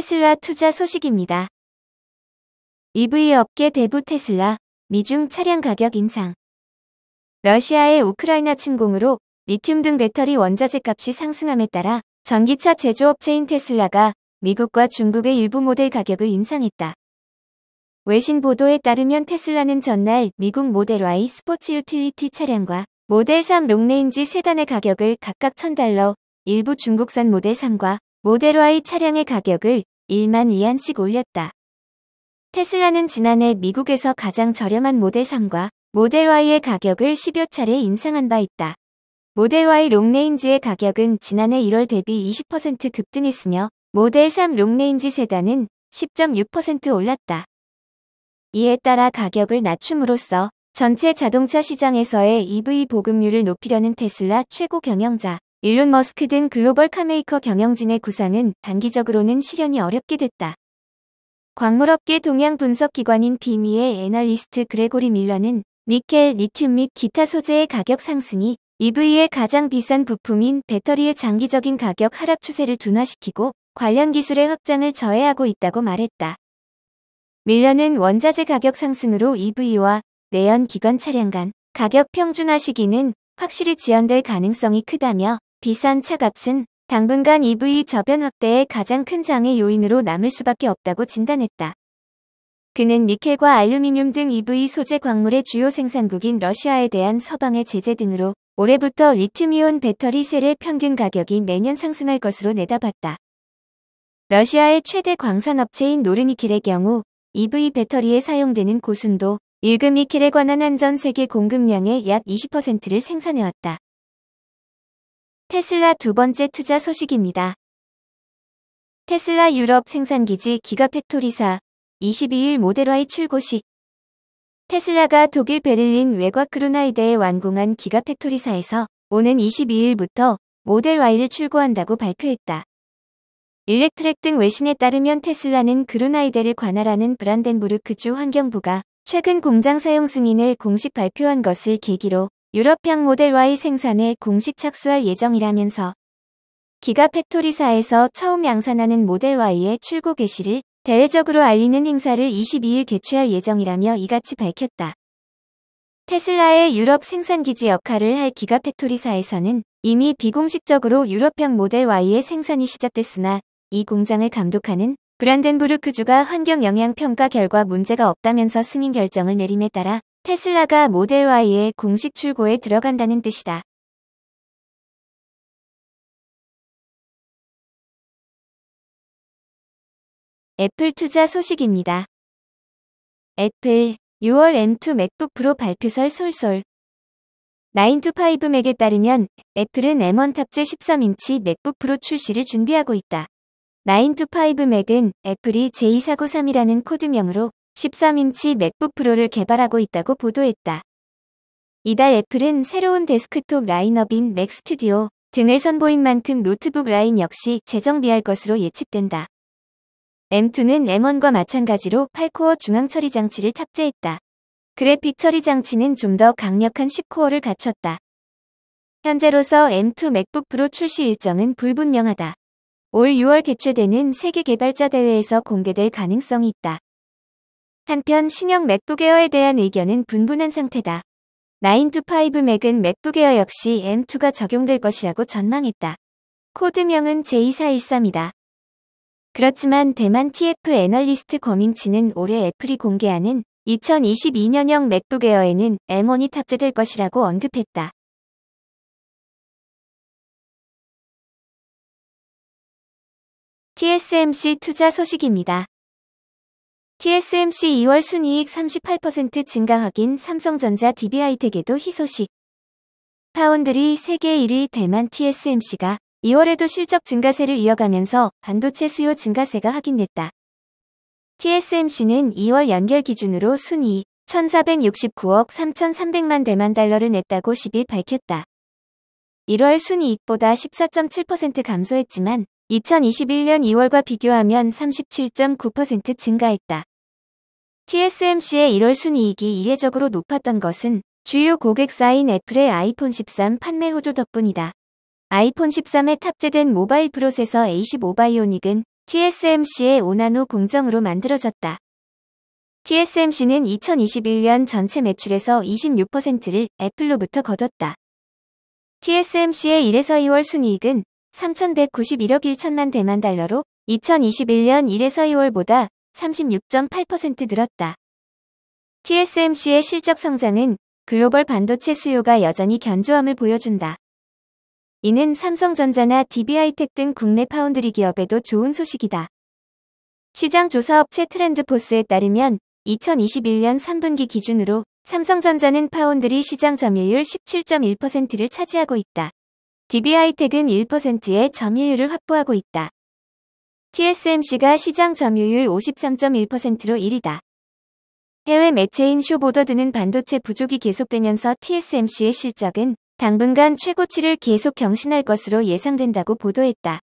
테슬라 투자 소식입니다. EV 업계 대부 테슬라, 미중 차량 가격 인상. 러시아의 우크라이나 침공으로 리튬 등 배터리 원자재 값이 상승함에 따라 전기차 제조업체인 테슬라가 미국과 중국의 일부 모델 가격을 인상했다. 외신 보도에 따르면 테슬라는 전날 미국 모델 Y 스포츠 유틸리티 차량과 모델 3 롱레인지 세단의 가격을 각각 1000달러, 일부 중국산 모델 3과 모델Y 차량의 가격을 1만 이안씩 올렸다. 테슬라는 지난해 미국에서 가장 저렴한 모델 3과 모델 Y의 가격을 10여 차례 인상한 바 있다. 모델 Y 롱레인지의 가격은 지난해 1월 대비 20% 급등했으며 모델 3 롱레인지 세단은 10.6% 올랐다. 이에 따라 가격을 낮춤으로써 전체 자동차 시장에서의 EV 보급률을 높이려는 테슬라 최고 경영자 일론 머스크 등 글로벌 카메이커 경영진의 구상은 단기적으로는 실현이 어렵게 됐다. 광물업계 동향 분석기관인 비미의 애널리스트 그레고리 밀러는 니켈, 리튬 및 기타 소재의 가격 상승이 EV의 가장 비싼 부품인 배터리의 장기적인 가격 하락 추세를 둔화시키고 관련 기술의 확장을 저해하고 있다고 말했다. 밀러는 원자재 가격 상승으로 EV와 내연 기관 차량 간 가격 평준화 시기는 확실히 지연될 가능성이 크다며 비싼 차값은 당분간 EV 저변 확대의 가장 큰 장애 요인으로 남을 수밖에 없다고 진단했다. 그는 니켈과 알루미늄 등 EV 소재 광물의 주요 생산국인 러시아에 대한 서방의 제재 등으로 올해부터 리튬이온 배터리 셀의 평균 가격이 매년 상승할 것으로 내다봤다. 러시아의 최대 광산업체인 노르니킬의 경우 EV 배터리에 사용되는 고순도 일금 니켈에 관한 안전 세계 공급량의 약 20%를 생산해왔다. 테슬라 두 번째 투자 소식입니다. 테슬라 유럽 생산기지 기가팩토리사 22일 모델Y 출고식 테슬라가 독일 베를린 외곽 그루나이데에 완공한 기가팩토리사에서 오는 22일부터 모델Y를 출고한다고 발표했다. 일렉트랙 등 외신에 따르면 테슬라는 그루나이데를 관할하는 브란덴부르크주 환경부가 최근 공장 사용 승인을 공식 발표한 것을 계기로 유럽형 모델 Y 생산에 공식 착수할 예정이라면서 기가 팩토리사에서 처음 양산하는 모델 Y의 출고 개시를 대외적으로 알리는 행사를 22일 개최할 예정이라며 이같이 밝혔다. 테슬라의 유럽 생산기지 역할을 할 기가 팩토리사에서는 이미 비공식적으로 유럽형 모델 Y의 생산이 시작됐으나 이 공장을 감독하는 브란덴부르크주가 환경영향평가 결과 문제가 없다면서 승인 결정을 내림에 따라 테슬라가 모델 Y의 공식 출고에 들어간다는 뜻이다. 애플 투자 소식입니다. 애플 6월 M2 맥북 프로 발표설 솔솔 9to5맥에 따르면 애플은 M1 탑재 13인치 맥북 프로 출시를 준비하고 있다. 9to5맥은 애플이 J493이라는 코드명으로 13인치 맥북 프로를 개발하고 있다고 보도했다. 이달 애플은 새로운 데스크톱 라인업인 맥 스튜디오 등을 선보인 만큼 노트북 라인 역시 재정비할 것으로 예측된다. M2는 M1과 마찬가지로 8코어 중앙 처리 장치를 탑재했다. 그래픽 처리 장치는 좀 더 강력한 10코어를 갖췄다. 현재로서 M2 맥북 프로 출시 일정은 불분명하다. 올 6월 개최되는 세계 개발자 대회에서 공개될 가능성이 있다. 한편 신형 맥북 에어에 대한 의견은 분분한 상태다. 9 2 5 맥은 맥북 에어 역시 M2가 적용될 것이라고 전망했다. 코드명은 J413이다. 그렇지만 대만 TF 애널리스트 거민치는 올해 애플이 공개하는 2022년형 맥북 에어에는 M1이 탑재될 것이라고 언급했다. TSMC 투자 소식입니다. TSMC 2월 순이익 38% 증가하긴 삼성전자 d b i 텍에도 희소식. 파운드리 세계 1위 대만 TSMC가 2월에도 실적 증가세를 이어가면서 반도체 수요 증가세가 확인됐다. TSMC는 2월 연결 기준으로 순이익 1,469억 3,300만 대만 달러를 냈다고 10일 밝혔다. 1월 순이익보다 14.7% 감소했지만 2021년 2월과 비교하면 37.9% 증가했다. TSMC의 1월 순이익이 이례적으로 높았던 것은 주요 고객사인 애플의 아이폰 13 판매 호조 덕분이다. 아이폰 13에 탑재된 모바일 프로세서 A15 바이오닉은 TSMC의 5나노 공정으로 만들어졌다. TSMC는 2021년 전체 매출에서 26%를 애플로부터 거뒀다. TSMC의 1에서 2월 순이익은 3,191억 1천만 대만 달러로 2021년 1에서 2월보다 36.8% 늘었다. TSMC의 실적 성장은 글로벌 반도체 수요가 여전히 견조함을 보여준다. 이는 삼성전자나 DB하이텍 등 국내 파운드리 기업에도 좋은 소식이다. 시장 조사업체 트렌드포스에 따르면 2021년 3분기 기준으로 삼성전자는 파운드리 시장 점유율 17.1%를 차지하고 있다. DB하이텍은 1%의 점유율을 확보하고 있다. TSMC가 시장 점유율 53.1%로 1위다. 해외 매체인 쇼보더드는 반도체 부족이 계속되면서 TSMC의 실적은 당분간 최고치를 계속 경신할 것으로 예상된다고 보도했다.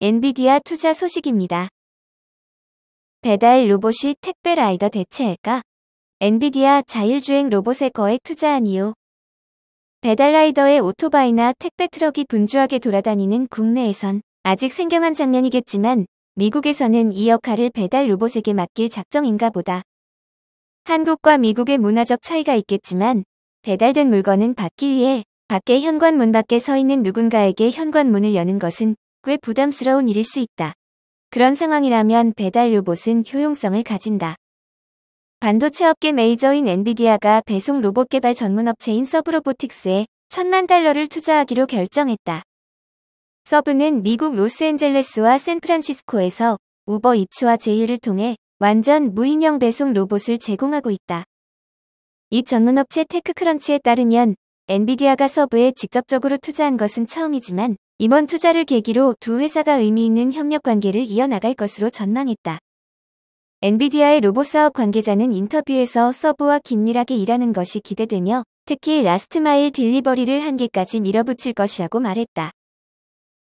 엔비디아 투자 소식입니다. 배달 로봇이 택배 라이더 대체할까? 엔비디아 자율주행 로봇에 거액 투자한 이후 배달라이더의 오토바이나 택배 트럭이 분주하게 돌아다니는 국내에선 아직 생경한 장면이겠지만 미국에서는 이 역할을 배달 로봇에게 맡길 작정인가 보다. 한국과 미국의 문화적 차이가 있겠지만 배달된 물건은 받기 위해 밖에 현관문 밖에 서 있는 누군가에게 현관문을 여는 것은 꽤 부담스러운 일일 수 있다. 그런 상황이라면 배달 로봇은 효용성을 가진다. 반도체 업계 메이저인 엔비디아가 배송 로봇 개발 전문 업체인 서브로보틱스에 천만 달러를 투자하기로 결정했다. 서브는 미국 로스앤젤레스와 샌프란시스코에서 우버 이츠와 제휴를 통해 완전 무인형 배송 로봇을 제공하고 있다. 이 전문업체 테크크런치에 따르면 엔비디아가 서브에 직접적으로 투자한 것은 처음이지만 이번 투자를 계기로 두 회사가 의미 있는 협력 관계를 이어나갈 것으로 전망했다. 엔비디아의 로봇 사업 관계자는 인터뷰에서 서브와 긴밀하게 일하는 것이 기대되며 특히 라스트마일 딜리버리를 한계까지 밀어붙일 것이라고 말했다.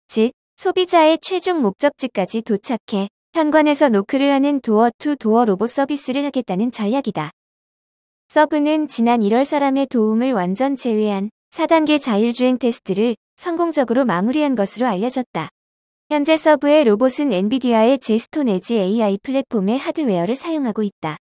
즉, 소비자의 최종 목적지까지 도착해 현관에서 노크를 하는 도어 투 도어 로봇 서비스를 하겠다는 전략이다. 서브는 지난 1월 사람의 도움을 완전 제외한 4단계 자율주행 테스트를 성공적으로 마무리한 것으로 알려졌다. 현재 서브의 로봇은 엔비디아의 제스톤 에지 AI 플랫폼의 하드웨어를 사용하고 있다.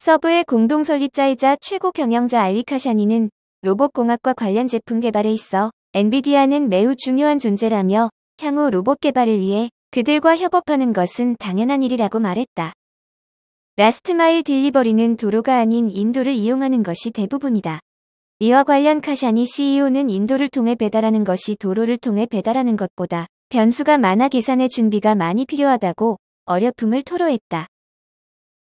서브의 공동 설립자이자 최고 경영자 알리카샤니는 로봇공학과 관련 제품 개발에 있어 엔비디아는 매우 중요한 존재라며 향후 로봇 개발을 위해 그들과 협업하는 것은 당연한 일이라고 말했다. 라스트마일 딜리버리는 도로가 아닌 인도를 이용하는 것이 대부분이다. 이와 관련 카샤니 CEO는 인도를 통해 배달하는 것이 도로를 통해 배달하는 것보다 변수가 많아 계산의 준비가 많이 필요하다고 어려움을 토로했다.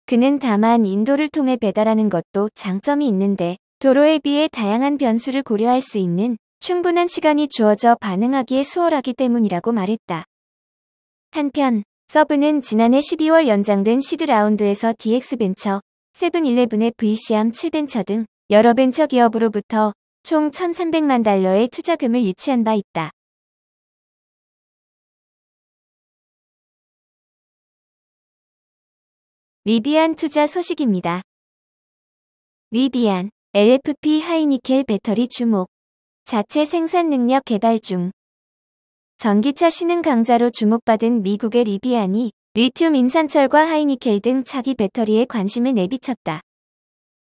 그는 다만 인도를 통해 배달하는 것도 장점이 있는데 도로에 비해 다양한 변수를 고려할 수 있는 충분한 시간이 주어져 반응하기에 수월하기 때문이라고 말했다. 한편 서브는 지난해 12월 연장된 시드라운드에서 DX벤처, 세븐일레븐의 VCM 7벤처 등 여러 벤처 기업으로부터 총 1,300만 달러의 투자금을 유치한 바 있다. 위비안 투자 소식입니다. 위비안, LFP 하이니켈 배터리 주목, 자체 생산 능력 개발 중. 전기차 신흥 강자로 주목받은 미국의 리비안이 리튬 인산철과 하이니켈 등 차기 배터리에 관심을 내비쳤다.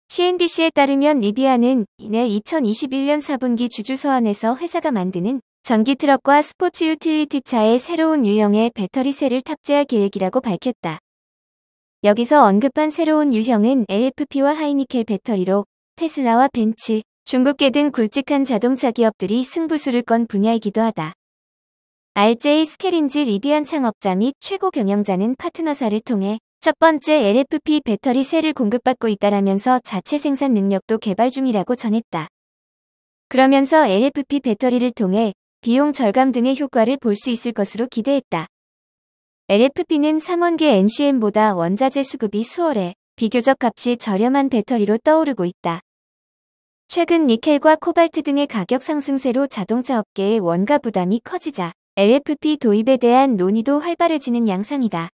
CNBC에 따르면 리비안은 이내 2021년 4분기 주주서원에서 회사가 만드는 전기 트럭과 스포츠 유틸리티 차의 새로운 유형의 배터리셀을 탑재할 계획이라고 밝혔다. 여기서 언급한 새로운 유형은 a f p 와 하이니켈 배터리로 테슬라와 벤츠, 중국계 등 굵직한 자동차 기업들이 승부수를 건 분야이기도 하다. RJ 스케린지 리비안 창업자 및 최고 경영자는 파트너사를 통해 첫 번째 LFP 배터리 세를 공급받고 있다라면서 자체 생산 능력도 개발 중이라고 전했다. 그러면서 LFP 배터리를 통해 비용 절감 등의 효과를 볼 수 있을 것으로 기대했다. LFP는 3원계 NCM보다 원자재 수급이 수월해 비교적 값이 저렴한 배터리로 떠오르고 있다. 최근 니켈과 코발트 등의 가격 상승세로 자동차 업계의 원가 부담이 커지자 LFP 도입에 대한 논의도 활발해지는 양상이다.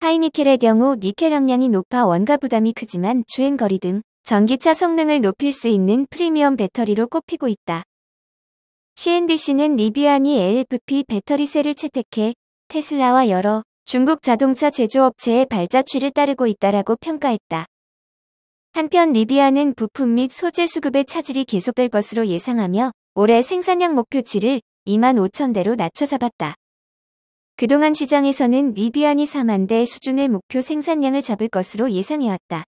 하이니켈의 경우 니켈 함량이 높아 원가 부담이 크지만 주행거리 등 전기차 성능을 높일 수 있는 프리미엄 배터리로 꼽히고 있다. CNBC는 리비안이 LFP 배터리셀을 채택해 테슬라와 여러 중국 자동차 제조업체의 발자취를 따르고 있다라고 평가했다. 한편 리비아는 부품 및 소재 수급의 차질이 계속될 것으로 예상하며 올해 생산량 목표치를 2만 5천 대로 낮춰 잡았다. 그동안 시장에서는 리비안이 4만 대 수준의 목표 생산량을 잡을 것으로 예상해왔다.